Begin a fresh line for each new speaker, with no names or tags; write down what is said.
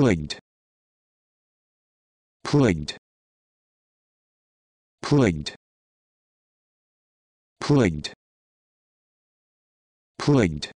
plugged plugged plugged plugged plugged